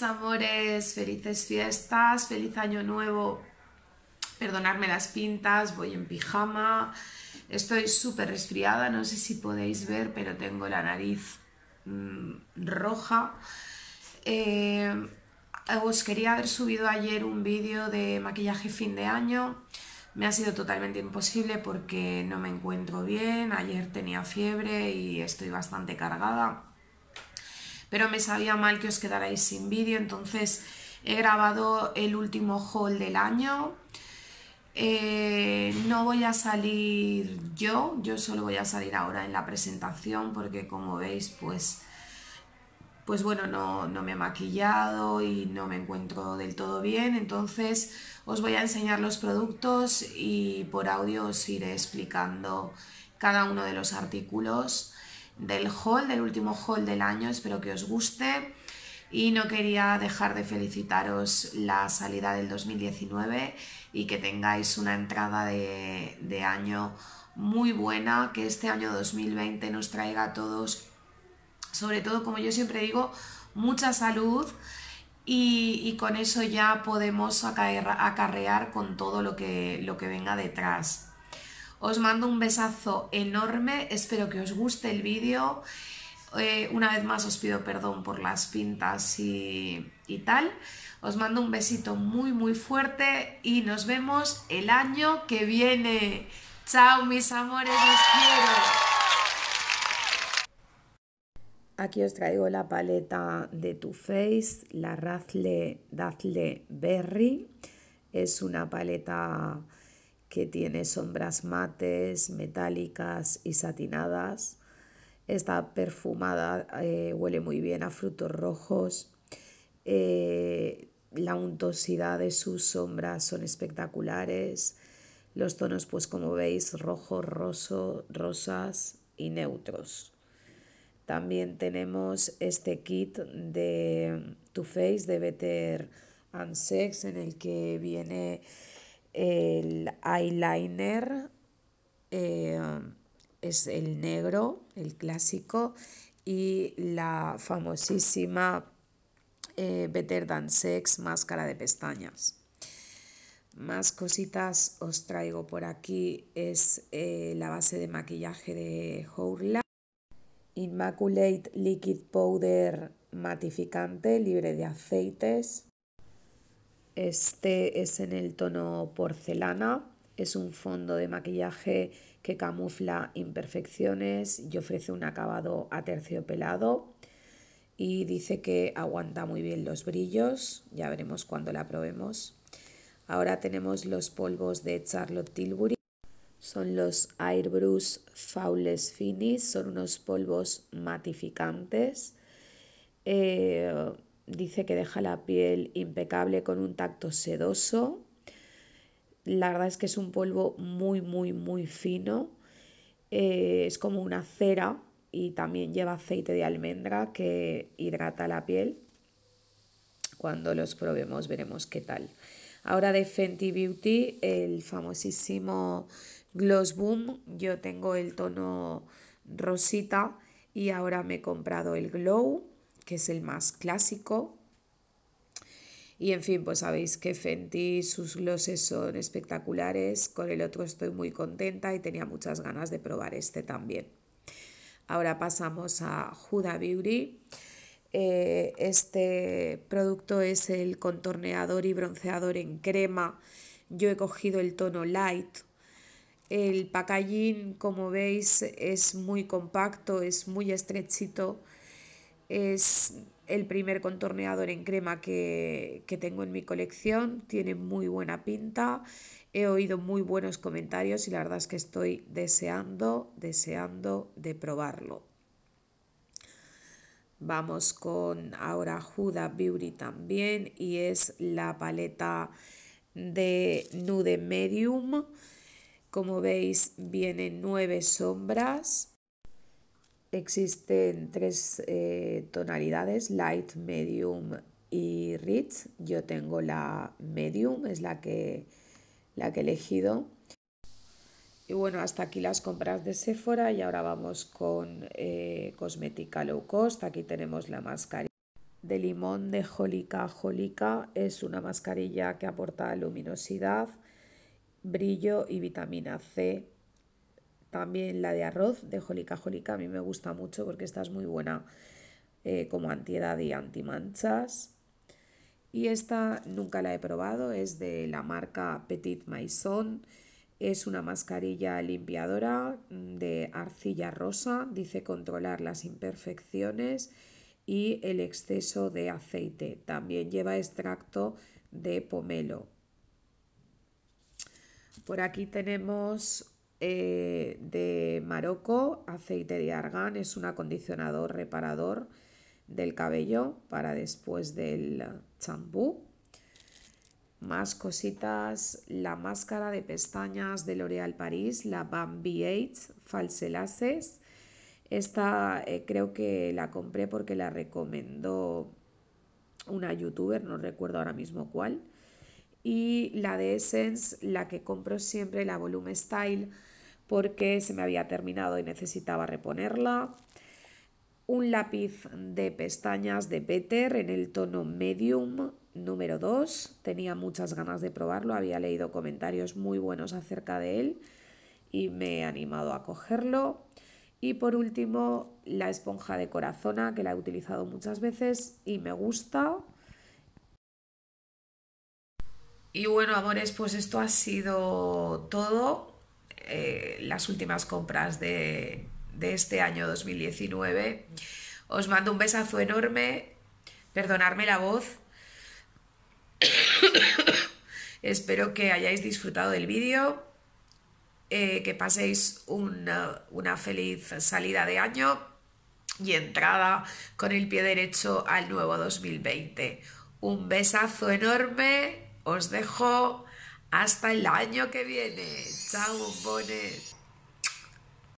amores, felices fiestas, feliz año nuevo. Perdonadme las pintas, voy en pijama. Estoy súper resfriada, no sé si podéis ver, pero tengo la nariz mm, roja. Eh, os quería haber subido ayer un vídeo de maquillaje fin de año. Me ha sido totalmente imposible porque no me encuentro bien. Ayer tenía fiebre y estoy bastante cargada pero me sabía mal que os quedarais sin vídeo, entonces he grabado el último haul del año. Eh, no voy a salir yo, yo solo voy a salir ahora en la presentación porque como veis pues, pues bueno, no, no me he maquillado y no me encuentro del todo bien, entonces os voy a enseñar los productos y por audio os iré explicando cada uno de los artículos del haul, del último haul del año. Espero que os guste. Y no quería dejar de felicitaros la salida del 2019 y que tengáis una entrada de, año muy buena, que este año 2020 nos traiga a todos, sobre todo como yo siempre digo, mucha salud y, con eso ya podemos acarrear, con todo lo que, lo que venga detrás. Os mando un besazo enorme, espero que os guste el vídeo. Eh, una vez más os pido perdón por las pintas y, tal. Os mando un besito muy muy fuerte y nos vemos el año que viene. Chao mis amores, os quiero. Aquí os traigo la paleta de Too Faced, la Razle Dazzle Berry. Es una paleta que tiene sombras mates, metálicas y satinadas. Está perfumada, eh, huele muy bien a frutos rojos. Eh, la untosidad de sus sombras son espectaculares. Los tonos, pues como veis, rojo roso, rosas y neutros. También tenemos este kit de Too Faced de Better and Sex en el que viene el eyeliner em, es el negro, el clásico, y la famosísima eh, Better Than Sex máscara de pestañas. Más cositas os traigo por aquí es eh, la base de maquillaje de Hourla, Immaculate Liquid Powder matificante libre de aceites, este es en el tono porcelana, es un fondo de maquillaje que camufla imperfecciones y ofrece un acabado aterciopelado y dice que aguanta muy bien los brillos, ya veremos cuando la probemos. Ahora tenemos los polvos de Charlotte Tilbury, son los Airbrush Faules Finis, son unos polvos matificantes. Eh, dice que deja la piel impecable con un tacto sedoso. La verdad es que es un polvo muy, muy, muy fino. Eh, es como una cera y también lleva aceite de almendra que hidrata la piel. Cuando los probemos veremos qué tal. Ahora de Fenty Beauty, el famosísimo Gloss Boom. Yo tengo el tono rosita y ahora me he comprado el Glow que es el más clásico. Y en fin, pues sabéis que Fenty, sus glosses son espectaculares, con el otro estoy muy contenta y tenía muchas ganas de probar este también. Ahora pasamos a Huda Beauty. Eh, este producto es el contorneador y bronceador en crema. Yo he cogido el tono light. El packaging, como veis, es muy compacto, es muy estrechito es el primer contorneador en crema que, tengo en mi colección. Tiene muy buena pinta. He oído muy buenos comentarios y la verdad es que estoy deseando, deseando de probarlo. Vamos con ahora Huda Beauty también y es la paleta de Nude Medium. Como veis vienen nueve sombras Existen tres eh, tonalidades, light, medium y rich. Yo tengo la medium, es la que, la que he elegido. Y bueno, hasta aquí las compras de Sephora y ahora vamos con eh, cosmética low cost. Aquí tenemos la mascarilla de limón de Jolica Jolica. Es una mascarilla que aporta luminosidad, brillo y vitamina C también la de arroz de Jolica Jolica a mí me gusta mucho porque esta es muy buena eh, como antiedad y antimanchas. Y esta nunca la he probado, es de la marca Petit Maison. Es una mascarilla limpiadora mm, de arcilla rosa, dice controlar las imperfecciones y el exceso de aceite. También lleva extracto de pomelo. Por aquí tenemos eh, de Marocco, aceite de argán, es un acondicionador reparador del cabello para después del champú. Más cositas, la máscara de pestañas de L'Oréal Paris la Bambi false Falselaces. Esta eh, creo que la compré porque la recomendó una youtuber, no recuerdo ahora mismo cuál. Y la de Essence, la que compro siempre, la Volume Style porque se me había terminado y necesitaba reponerla. Un lápiz de pestañas de Peter en el tono medium número 2. Tenía muchas ganas de probarlo, había leído comentarios muy buenos acerca de él y me he animado a cogerlo. Y por último, la esponja de corazona, que la he utilizado muchas veces y me gusta. Y bueno, amores, pues esto ha sido todo. Eh, las últimas compras de, este año 2019. Os mando un besazo enorme, perdonarme la voz. Espero que hayáis disfrutado del vídeo, eh, que paséis uh, una feliz salida de año y entrada con el pie derecho al nuevo 2020. Un besazo enorme, os dejo hasta el año que viene. Chao, bombones.